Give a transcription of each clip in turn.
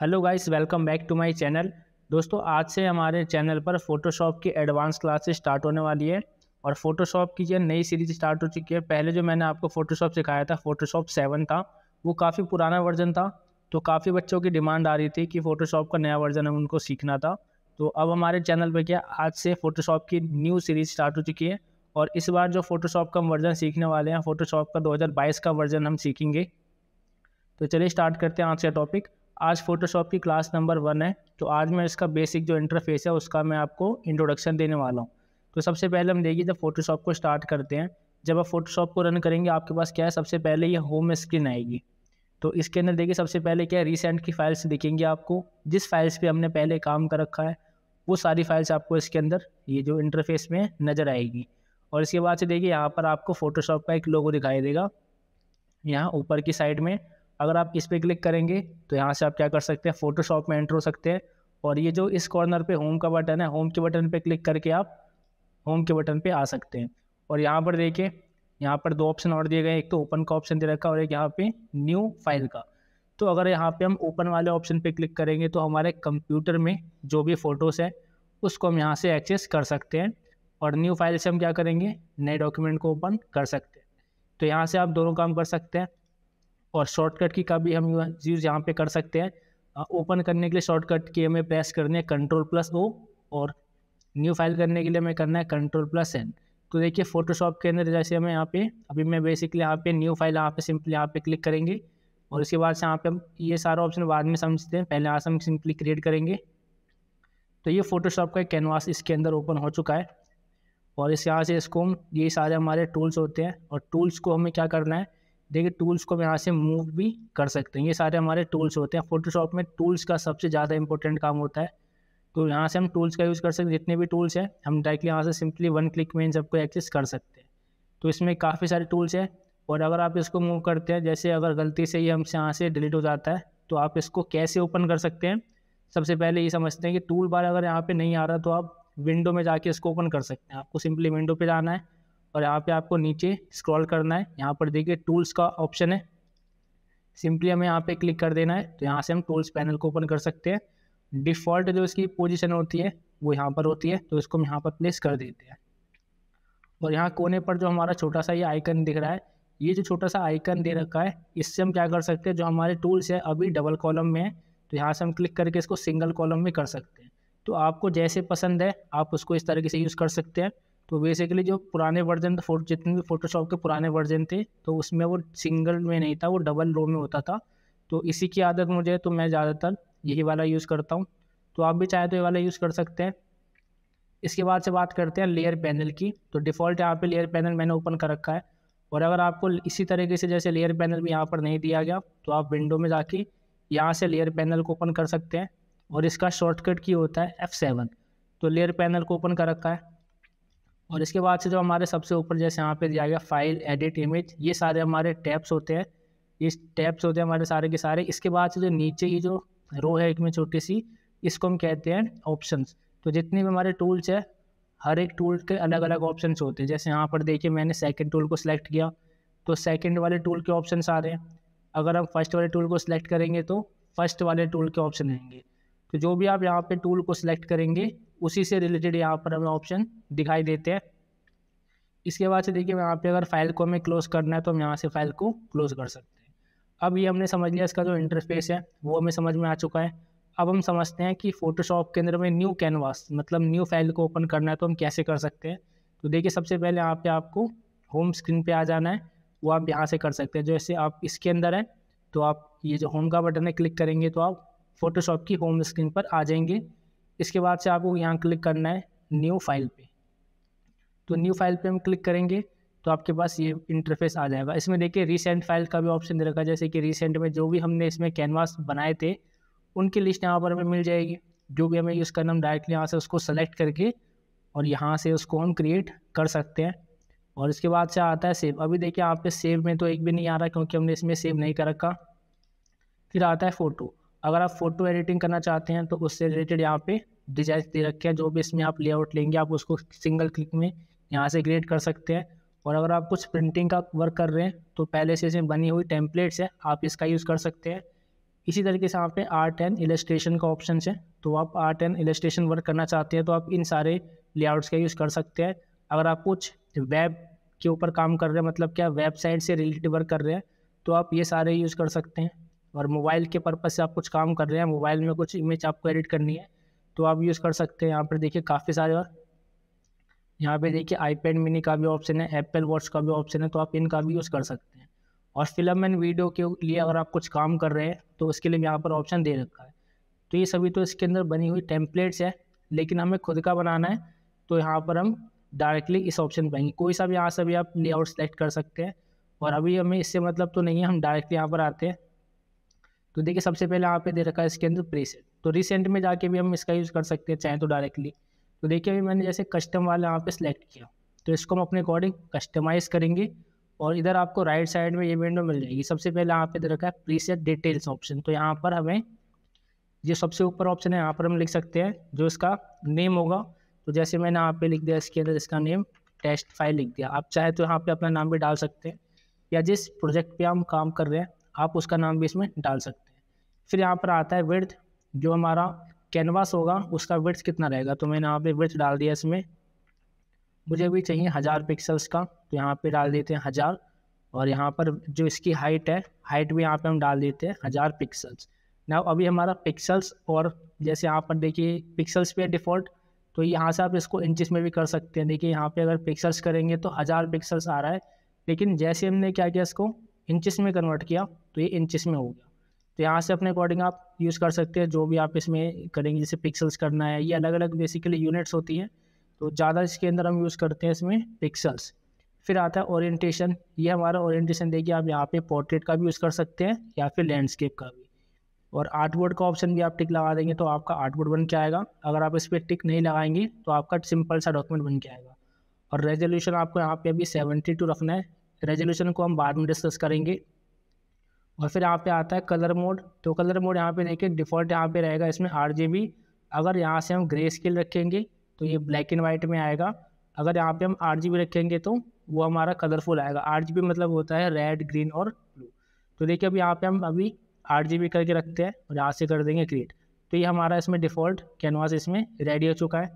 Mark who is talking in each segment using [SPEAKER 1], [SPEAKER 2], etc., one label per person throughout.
[SPEAKER 1] hello guys welcome back to my channel दोस्तों आज से हमारे चैनल पर फोटोशॉप की एडवांस क्लासेस स्टार्ट होने वाली है और फोटोशॉप की यह नई सीरीज स्टार्ट हो चुकी है पहले जो मैंने आपको फोटोशॉप सिखाया था फोटोशॉप सेवन था वो काफ़ी पुराना वर्जन था तो काफ़ी बच्चों की डिमांड आ रही थी कि फ़ोटोशॉप का नया वर्जन उनको सीखना था तो अब हमारे चैनल पर क्या आज से फ़ोटोशॉप की न्यू सीरीज़ स्टार्ट हो चुकी है और इस बार जो फ़ोटोशॉप का वर्जन सीखने वाले हैं फ़ोटोशॉप का दो का वर्जन हम सीखेंगे तो चलिए स्टार्ट करते हैं आज का टॉपिक आज फोटोशॉप की क्लास नंबर वन है तो आज मैं इसका बेसिक जो इंटरफेस है उसका मैं आपको इंट्रोडक्शन देने वाला हूँ तो सबसे पहले हम देखिए जब फोटोशॉप को स्टार्ट करते हैं जब आप फोटोशॉप को रन करेंगे आपके पास क्या है सबसे पहले ये होम स्क्रीन आएगी तो इसके अंदर देखिए सबसे पहले क्या है रिसेंट की फाइल्स दिखेंगे आपको जिस फाइल्स पर हमने पहले काम कर रखा है वो सारी फाइल्स आपको इसके अंदर ये जो इंटरफेस में नज़र आएगी और इसके बाद से देखिए यहाँ पर आपको फोटोशॉप का एक लोगो दिखाई देगा यहाँ ऊपर की साइड में अगर आप इस पर क्लिक करेंगे तो यहाँ से आप क्या कर सकते हैं फोटोशॉप में एंटर हो सकते हैं और ये जो इस कॉर्नर पे होम का बटन है होम के बटन पे क्लिक करके आप होम के बटन पे आ सकते हैं और यहाँ पर देखिए यहाँ पर दो ऑप्शन और दिए गए एक तो ओपन का ऑप्शन दे रखा और एक यहाँ पे न्यू फाइल का तो अगर यहाँ पे हम ओपन वाले ऑप्शन पे क्लिक करेंगे तो हमारे कंप्यूटर में जो भी फ़ोटोज़ हैं उसको हम यहाँ से एक्सेस कर सकते हैं और न्यू फाइल से हम क्या करेंगे नए डॉक्यूमेंट को ओपन कर सकते हैं तो यहाँ से आप दोनों काम कर सकते हैं और शॉर्टकट की का भी हम यूज़ यहाँ पे कर सकते हैं ओपन करने के लिए शॉर्टकट की हमें प्रेस करनी है कंट्रोल प्लस ओ और न्यू फाइल करने के लिए हमें करना है कंट्रोल प्लस एन तो देखिए फोटोशॉप के अंदर जैसे हमें यहाँ पे अभी मैं बेसिकली यहाँ पे न्यू फाइल यहाँ पे सिंपली यहाँ पे क्लिक करेंगे और इसके बाद से यहाँ पे हम ये सारा ऑप्शन बाद में समझते हैं पहले यहाँ से हम सिंपली क्रिएट करेंगे तो ये फोटोशॉप का कैनवास इसके अंदर ओपन हो चुका है और इस यहाँ से इसको हम ये सारे हमारे टूल्स होते हैं और टूल्स को हमें क्या करना है देखिए टूल्स को हम यहाँ से मूव भी कर सकते हैं ये सारे हमारे टूल्स होते हैं फोटोशॉप में टूल्स का सबसे ज़्यादा इंपॉर्टेंट काम होता है तो यहाँ से हम टूल्स का यूज़ कर सकते हैं जितने भी टूल्स हैं हम डायरेक्टली यहाँ से सिंपली वन क्लिक में इन सबको एक्सेस कर सकते हैं तो इसमें काफ़ी सारे टूल्स हैं और अगर आप इसको मूव करते हैं जैसे अगर गलती से ये हमसे यहाँ से डिलीट हो जाता है तो आप इसको कैसे ओपन कर सकते हैं सबसे पहले ये समझते हैं कि टूल बार अगर यहाँ पर नहीं आ रहा तो आप विंडो में जाके इसको ओपन कर सकते हैं आपको सिंपली विंडो पर जाना है और यहाँ पे आपको नीचे स्क्रॉल करना है यहाँ पर देखिए टूल्स का ऑप्शन है सिंपली हमें यहाँ पे क्लिक कर देना है तो यहाँ से हम टूल्स पैनल को ओपन कर सकते हैं डिफ़ॉल्ट जो इसकी पोजीशन होती है वो यहाँ पर होती है तो इसको हम यहाँ पर प्लेस कर देते हैं और यहाँ कोने पर जो हमारा छोटा सा ये आइकन दिख रहा है ये जो छोटा सा आइकन दे रखा है इससे हम क्या कर सकते हैं जो हमारे टूल्स है अभी डबल कॉलम में है तो यहाँ से हम क्लिक करके इसको सिंगल कॉलम में कर सकते हैं तो आपको जैसे पसंद है आप उसको इस तरीके से यूज़ कर सकते हैं तो बेसिकली जो पुराने वर्जन थे जितने भी फोटोशॉप के पुराने वर्जन थे तो उसमें वो सिंगल में नहीं था वो डबल रो में होता था तो इसी की आदत मुझे तो मैं ज़्यादातर यही वाला यूज़ करता हूँ तो आप भी चाहें तो ये वाला यूज़ कर सकते हैं इसके बाद से बात करते हैं लेयर पैनल की तो डिफ़ॉल्ट यहाँ पे लेयर पैनल मैंने ओपन कर रखा है और अगर आपको इसी तरीके से जैसे लेयर पैनल भी यहाँ पर नहीं दिया गया तो आप विंडो में जाके यहाँ से लेयर पैनल को ओपन कर सकते हैं और इसका शॉर्टकट की होता है एफ़ सेवन तो लेयर पैनल को ओपन कर रखा है और इसके बाद से जो हमारे सबसे ऊपर जैसे यहाँ पे दिया गया फाइल एडिट इमेज ये सारे हमारे टैब्स होते हैं ये टैब्स होते हैं हमारे सारे के सारे इसके बाद से जो नीचे की जो रो है एक में छोटी सी इसको हम कहते हैं ऑप्शंस तो जितने भी हमारे टूल्स है हर एक टूल के अलग अलग ऑप्शन होते हैं जैसे यहाँ पर देखिए मैंने सेकेंड टूल को सिलेक्ट किया तो सेकेंड वाले टूल के ऑप्शन आ रहे हैं अगर हम फर्स्ट वाले टूल को सिलेक्ट करेंगे तो फर्स्ट वाले टूल के ऑप्शन आएंगे तो जो भी आप यहाँ पे टूल को सिलेक्ट करेंगे उसी से रिलेटेड यहाँ पर हमें ऑप्शन दिखाई देते हैं इसके बाद से देखिए यहाँ पे अगर फाइल को हमें क्लोज़ करना है तो हम यहाँ से फाइल को क्लोज़ कर सकते हैं अब ये हमने समझ लिया इसका जो इंटरफेस है वो हमें समझ में आ चुका है अब हम समझते हैं कि फ़ोटोशॉप के अंदर में न्यू कैनवास मतलब न्यू फाइल को ओपन करना है तो हम कैसे कर सकते हैं तो देखिए सबसे पहले यहाँ पे आपको होम स्क्रीन पे आ जाना है वो आप यहाँ से कर सकते हैं जैसे आप इसके अंदर हैं तो आप ये जो होम का बटन है क्लिक करेंगे तो आप फोटोशॉप की होम स्क्रीन पर आ जाएंगे इसके बाद से आपको यहाँ क्लिक करना है न्यू फाइल पे तो न्यू फाइल पे हम क्लिक करेंगे तो आपके पास ये इंटरफेस आ जाएगा इसमें देखिए रिसेंट फाइल का भी ऑप्शन दे रखा है जैसे कि रिसेंट में जो भी हमने इसमें कैनवास बनाए थे उनकी लिस्ट यहाँ पर हमें मिल जाएगी जो भी हमें यूज़ करना हम डायरेक्टली यहाँ से उसको सेलेक्ट करके और यहाँ से उसको हम क्रिएट कर सकते हैं और इसके बाद से आता है सेव अभी देखिए आपके सेव में तो एक भी नहीं आ रहा क्योंकि हमने इसमें सेव नहीं कर रखा फिर आता है फ़ोटो अगर आप फोटो एडिटिंग करना चाहते हैं तो उससे रिलेटेड यहाँ पे डिजाइन दे रखे हैं जो भी इसमें आप लेआउट लेंगे आप उसको सिंगल क्लिक में यहाँ से क्रिएट कर सकते हैं और अगर आप कुछ प्रिंटिंग का वर्क कर रहे हैं तो पहले से इसमें बनी हुई टेम्पलेट्स है आप इसका यूज़ कर सकते हैं इसी तरीके से यहाँ पे आर्ट एंड इलेस्ट्रेशन का ऑप्शन है तो आप आर्ट एंड इलेस्ट्रेशन वर्क करना चाहते हैं तो आप इन सारे लेआउट्स का यूज़ कर सकते हैं अगर आप कुछ वेब के ऊपर काम कर रहे हैं मतलब क्या वेबसाइट से रिलेटेड वर्क कर रहे हैं तो आप ये सारे यूज़ कर सकते हैं और मोबाइल के पर्पज़ से आप कुछ काम कर रहे हैं मोबाइल में कुछ इमेज आपको एडिट करनी है तो आप यूज़ कर सकते हैं यहाँ पर देखिए काफ़ी सारे और यहाँ पे देखिए आईपैड मिनी का भी ऑप्शन है एप्पल वॉच का भी ऑप्शन है तो आप इनका भी यूज़ कर सकते हैं और फिल्म एंड वीडियो के लिए अगर आप कुछ काम कर रहे हैं तो उसके लिए यहाँ पर ऑप्शन दे रखा है तो ये सभी तो इसके अंदर बनी हुई टेम्पलेट्स है लेकिन हमें खुद का बनाना है तो यहाँ पर हम डायरेक्टली इस ऑप्शन पाएंगे कोई सा भी यहाँ से भी आप लेआउट सेलेक्ट कर सकते हैं और अभी हमें इससे मतलब तो नहीं है हम डायरेक्टली यहाँ पर आते हैं तो देखिए सबसे पहले यहाँ पे दे रखा है इसके अंदर प्रीसेट तो रिसेंट में जाके भी हम इसका यूज़ कर सकते हैं चाहें तो डायरेक्टली तो देखिए अभी मैंने जैसे कस्टम वाला यहाँ पे सिलेक्ट किया तो इसको हम अपने अकॉर्डिंग कस्टमाइज़ करेंगे और इधर आपको राइट साइड में ये विंडो मिल जाएगी सबसे पहले यहाँ पे दे रखा है प्रीसेट डिटेल्स ऑप्शन तो यहाँ पर हमें जो सबसे ऊपर ऑप्शन है यहाँ पर हम लिख सकते हैं जो इसका नेम होगा तो जैसे मैंने यहाँ पे लिख दिया इसके अंदर इसका नेम टेस्ट फाइल लिख दिया आप चाहे तो यहाँ पे अपना नाम भी डाल सकते हैं या जिस प्रोजेक्ट पे हम काम कर रहे हैं आप उसका नाम भी इसमें डाल सकते हैं फिर यहाँ पर आता है विर्थ जो हमारा कैनवास होगा उसका विर्थ कितना रहेगा तो मैंने यहाँ पे विर्थ डाल दिया इसमें मुझे भी चाहिए हज़ार पिक्सल्स का तो यहाँ पे डाल देते हैं हज़ार और यहाँ पर जो इसकी हाइट है हाइट भी यहाँ पे हम डाल देते हैं हज़ार पिक्सल्स ना अभी हमारा पिक्सल्स और जैसे यहाँ पर देखिए पिक्सल्स पे डिफ़ॉल्ट तो यहाँ से आप इसको इंचज़ में भी कर सकते हैं देखिए यहाँ पे अगर पिक्सल्स करेंगे तो हज़ार पिक्सल्स आ रहा है लेकिन जैसे हमने क्या किया इसको इंचिस में कन्वर्ट किया तो ये इंचिस में हो गया तो यहाँ से अपने अकॉर्डिंग आप यूज़ कर सकते हैं जो भी आप इसमें करेंगे जैसे पिक्सल्स करना है ये अलग अलग बेसिकली यूनिट्स होती हैं तो ज़्यादा इसके अंदर हम यूज़ करते हैं इसमें पिक्सल्स फिर आता है ओरिएंटेशन ये हमारा ओरिएंटेशन देखिए आप यहाँ पे पोर्ट्रेट का भी यूज़ कर सकते हैं या फिर लैंडस्केप का भी और आर्टबोर्ड का ऑप्शन भी आप टिक लगा देंगे तो आपका आर्टबोर्ड बन के आएगा अगर आप इस पर टिक नहीं लगाएंगे तो आपका सिंपल सा डॉक्यूमेंट बन के आएगा और रेजोल्यूशन आपको यहाँ पे अभी सेवेंटी टू रखना है रेजोल्यूशन को हम बाद में डिस्कस करेंगे और फिर यहाँ पे आता है कलर मोड तो कलर मोड यहाँ पे देखिए डिफ़ॉल्ट यहाँ पे रहेगा इसमें आर अगर यहाँ से हम ग्रे स्केल रखेंगे तो ये ब्लैक एंड वाइट में आएगा अगर यहाँ पे हम आर रखेंगे तो वो हमारा कलरफुल आएगा आर मतलब होता है रेड ग्रीन और ब्लू तो देखिए अब यहाँ पर हम अभी आर करके रखते हैं और यहाँ से कर देंगे क्रिएट तो ये हमारा इसमें डिफ़ॉल्ट कैनवास इसमें रेडी हो चुका है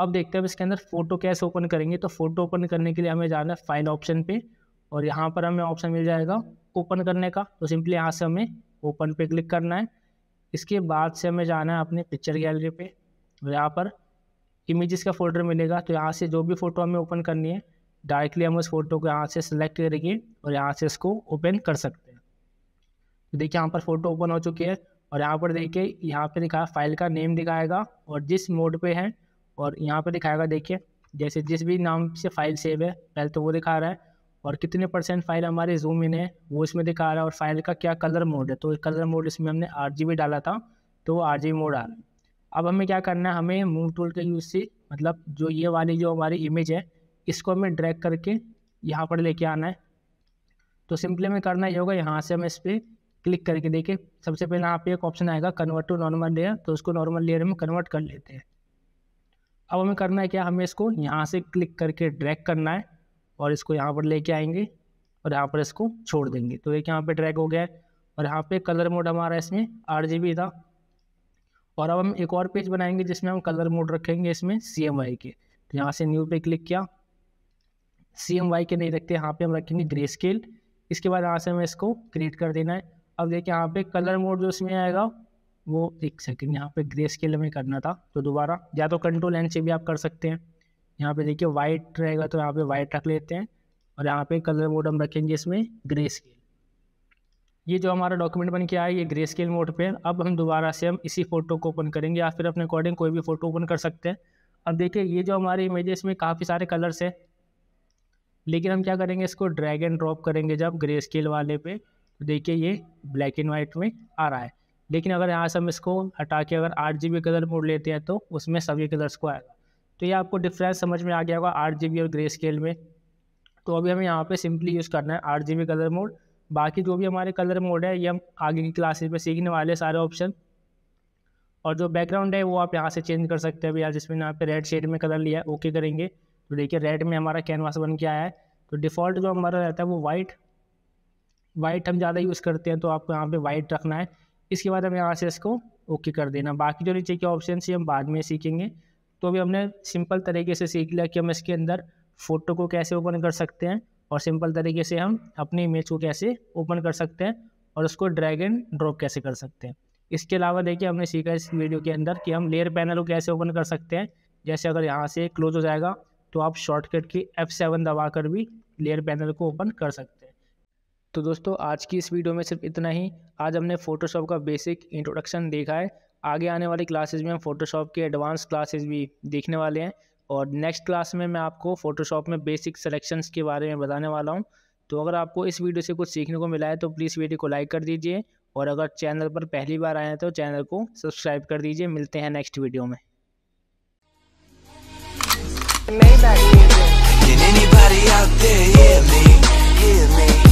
[SPEAKER 1] अब देखते हैं इसके अंदर फ़ोटो कैसे ओपन करेंगे तो फ़ोटो ओपन करने के लिए हमें जाना है फाइल ऑप्शन पे और यहाँ पर हमें ऑप्शन मिल जाएगा ओपन करने का तो सिंपली यहाँ से हमें ओपन पे क्लिक करना है इसके बाद से हमें जाना है अपने पिक्चर गैलरी पे और यहाँ पर इमेजेस का फोल्डर मिलेगा तो यहाँ से जो भी फ़ोटो हमें ओपन करनी है डायरेक्टली हम उस फोटो को यहाँ से सिलेक्ट करेंगे और यहाँ से इसको ओपन कर सकते हैं तो देखिए यहाँ पर फ़ोटो ओपन हो चुकी है और यहाँ पर देखिए यहाँ पर दिखाया फाइल का नेम दिखाएगा और जिस मोड पे है और यहाँ पर दिखाएगा देखिए जैसे जिस भी नाम से फाइल सेव है पहले तो वो दिखा रहा है और कितने परसेंट फाइल हमारे जूम इन है वो इसमें दिखा रहा है और फाइल का क्या कलर मोड है तो कलर मोड इसमें हमने आर डाला था तो वो आर मोड आ रहा है अब हमें क्या करना है हमें मूव टूल के यूज़ से मतलब जो ये वाली जो हमारी इमेज है इसको हमें ड्रैग करके यहाँ पर लेके आना है तो सिंपली हमें करना ये होगा यहाँ से हम इस पर क्लिक करके देखें सबसे पहले यहाँ पे एक ऑप्शन आएगा कन्वर्ट टू नॉर्मल लेयर तो उसको नॉर्मल लेयर में कन्वर्ट कर लेते हैं अब हमें करना है क्या हमें इसको यहाँ से क्लिक करके ड्रैग करना है और इसको यहाँ पर लेके आएंगे और यहाँ पर इसको छोड़ देंगे तो एक यहाँ पे ट्रैक हो गया है और यहाँ पे कलर मोड हमारा इसमें आठ था और अब हम एक और पेज बनाएंगे जिसमें हम कलर मोड रखेंगे इसमें सी के तो यहाँ से न्यू पे क्लिक किया सी के नहीं रखते यहाँ पे हम रखेंगे ग्रे स्केल इसके बाद यहाँ से हमें इसको क्रिएट कर देना है अब देखिए यहाँ पे कलर मोड जो इसमें आएगा वो एक सेकेंड यहाँ पे ग्रे स्केल हमें करना था तो दोबारा या तो कंट्रोल एन से भी आप कर सकते हैं यहाँ पे देखिए वाइट रहेगा तो यहाँ पे वाइट रख लेते हैं और यहाँ पे कलर मोड हम रखेंगे इसमें ग्रे स्केल ये जो हमारा डॉक्यूमेंट बन के आया ये ग्रे स्केल मोड पे अब हम दोबारा से हम इसी फोटो को ओपन करेंगे या फिर अपने अकॉर्डिंग कोई भी फ़ोटो ओपन कर सकते हैं अब देखिए ये जो हमारे इमेज इसमें काफ़ी सारे कलर्स है लेकिन हम क्या करेंगे इसको ड्रैग एंड ड्रॉप करेंगे जब ग्रे स्केल वाले पे तो देखिए ये ब्लैक एंड वाइट में आ रहा है लेकिन अगर यहाँ से हम इसको हटा के अगर आठ जी बी कलर मोड लेते हैं तो उसमें सभी कलर्स को आएगा तो ये आपको डिफरेंस समझ में आ गया होगा आठ जी और ग्रे स्केल में तो अभी हमें यहाँ पे सिंपली यूज़ करना है आठ जी कलर मोड बाकी जो भी हमारे कलर मोड है ये हम आगे की क्लासेस में सीखने वाले सारे ऑप्शन और जो बैकग्राउंड है वो आप यहाँ से चेंज कर सकते हैं अभी यार जिसमें यहाँ पे रेड शेड में कलर लिया है ओके करेंगे तो देखिए रेड में हमारा कैनवास बन के आया है तो डिफ़ॉल्ट जो हमारा रहता है वो वाइट वाइट हम ज़्यादा यूज़ करते हैं तो आपको यहाँ पे वाइट रखना है इसके बाद हम यहाँ से इसको ओके कर देना बाकी जो नीचे के ऑप्शन ये हम बाद में सीखेंगे तो अभी हमने सिंपल तरीके से सीख लिया कि हम इसके अंदर फ़ोटो को कैसे ओपन कर सकते हैं और सिंपल तरीके से हम अपनी इमेज को कैसे ओपन कर सकते हैं और उसको ड्रैग एंड ड्रॉप कैसे कर सकते हैं इसके अलावा देखिए हमने सीखा इस वीडियो के अंदर कि हम लेयर पैनल को कैसे ओपन कर सकते हैं जैसे अगर यहाँ से क्लोज हो जाएगा तो आप शॉर्टकट की एफ सेवन दबा कर भी लेयर पैनल को ओपन कर सकते हैं तो दोस्तों आज की इस वीडियो में सिर्फ इतना ही आज हमने फ़ोटोशॉप का बेसिक इंट्रोडक्शन देखा है आगे आने वाली क्लासेस में हम फोटोशॉप के एडवांस क्लासेस भी देखने वाले हैं और नेक्स्ट क्लास में मैं आपको फ़ोटोशॉप में बेसिक सेलेक्शन के बारे में बताने वाला हूँ तो अगर आपको इस वीडियो से कुछ सीखने को मिला है तो प्लीज़ वीडियो को लाइक कर दीजिए और अगर चैनल पर पहली बार आए हैं तो चैनल को सब्सक्राइब कर दीजिए मिलते हैं नेक्स्ट वीडियो में